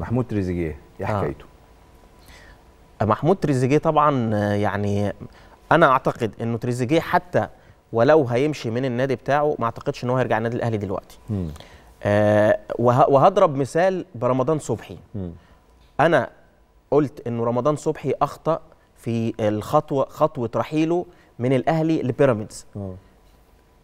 محمود تريزيجيه ايه آه. حكايته؟ آه. محمود تريزيجيه طبعا يعني انا اعتقد انه تريزيجيه حتى ولو هيمشي من النادي بتاعه ما اعتقدش ان هو هيرجع النادي الاهلي دلوقتي. آه وهضرب مثال برمضان صبحي. م. انا قلت انه رمضان صبحي اخطا في الخطوه خطوه رحيله من الاهلي لبيراميدز. آه.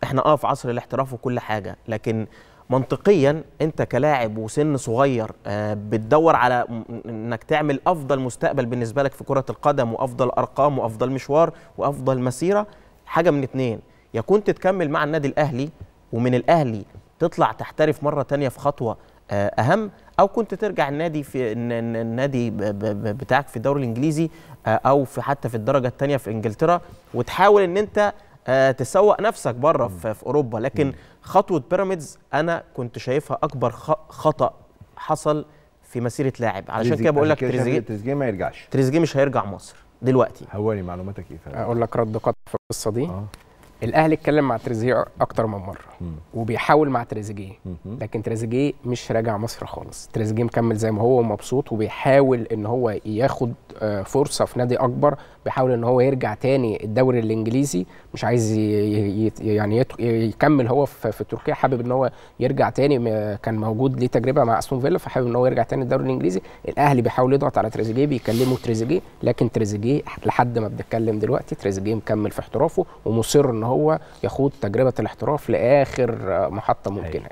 احنا اه في عصر الاحتراف وكل حاجه لكن منطقيا انت كلاعب وسن صغير آه، بتدور على انك تعمل افضل مستقبل بالنسبه لك في كره القدم وافضل ارقام وافضل مشوار وافضل مسيره حاجه من اتنين يا كنت تكمل مع النادي الاهلي ومن الاهلي تطلع تحترف مره تانية في خطوه آه، اهم او كنت ترجع النادي في النادي بتاعك في الدوري الانجليزي آه، او في حتى في الدرجه الثانيه في انجلترا وتحاول ان انت آه، تسوق نفسك بره في, في اوروبا لكن خطوه بيراميدز انا كنت شايفها اكبر خطا حصل في مسيره لاعب علشان كده بقول لك تريزيجيه تريزيجيه ما يرجعش تريزيجيه مش هيرجع مصر دلوقتي هواني معلوماتك ايه اقول لك رد قطع في القصه دي آه. الاهلي اتكلم مع تريزيجيه اكتر من مره مم. وبيحاول مع تريزيجيه لكن تريزيجيه مش راجع مصر خالص تريزيجيه مكمل زي ما هو ومبسوط وبيحاول ان هو ياخد آه، فرصه في نادي اكبر بيحاول ان هو يرجع تاني الدوري الانجليزي مش عايز يعني يكمل هو في تركيا حابب ان هو يرجع تاني كان موجود ليه تجربه مع استون فيلا فحابب ان هو يرجع تاني الدوري الانجليزي الاهلي بيحاول يضغط على تريزيجيه بيكلمه تريزيجيه لكن تريزيجيه لحد ما بنتكلم دلوقتي تريزيجيه مكمل في احترافه ومصر ان هو يخوض تجربه الاحتراف لاخر محطه أيوة. ممكنه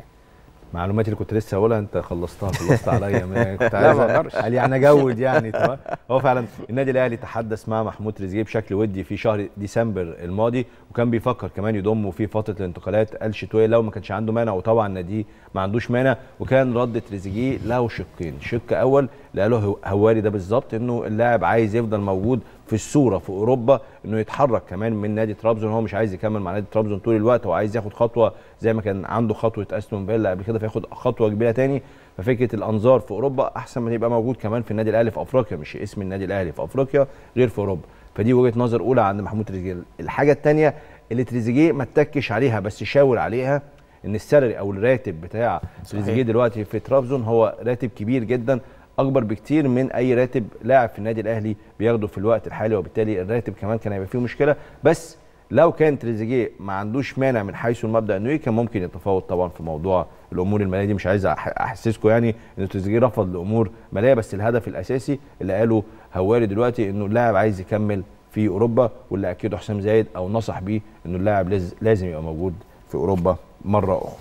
معلوماتي اللي كنت لسه هقولها انت خلصتها خلصت عليا ما كنت عايز قال يعني اجود يعني طبعا. هو فعلا النادي الاهلي تحدث مع محمود تريزيجيه بشكل ودي في شهر ديسمبر الماضي وكان بيفكر كمان يضمه في فتره الانتقالات الشتويه لو ما كانش عنده مانع وطبعا النادي ما عندوش مانع وكان رد تريزيجيه له شقين شق اول اللي قاله هواري ده بالظبط انه اللاعب عايز يفضل موجود في الصوره في اوروبا انه يتحرك كمان من نادي ترابزون هو مش عايز يكمل مع نادي ترابزون طول الوقت هو عايز ياخد خطوه زي ما كان عنده خطوه استون فيلا قبل كده فياخد خطوه كبيره تاني ففكره الانظار في اوروبا احسن ما يبقى موجود كمان في النادي الاهلي في افريقيا مش اسم النادي الاهلي في افريقيا غير في اوروبا فدي وجهه نظر اولى عند محمود تريزيجيه الحاجه الثانيه اللي تريزيجيه ما اتكش عليها بس شاور عليها ان السالري او الراتب بتاع تريزيجيه دلوقتي في ترابزون هو راتب كبير جدا اكبر بكتير من اي راتب لاعب في النادي الاهلي بياخده في الوقت الحالي وبالتالي الراتب كمان كان هيبقى فيه مشكله بس لو كان تريزيجيه ما عندوش مانع من حيث المبدا انه كان ممكن يتفاوض طبعا في موضوع الامور الماليه دي مش عايز احسسكم يعني ان تريزيجيه رفض لامور ماليه بس الهدف الاساسي اللي قاله هواري دلوقتي انه اللاعب عايز يكمل في اوروبا واللي اكيده حسام زايد او نصح بيه انه اللاعب لازم يبقى موجود في اوروبا مره اخرى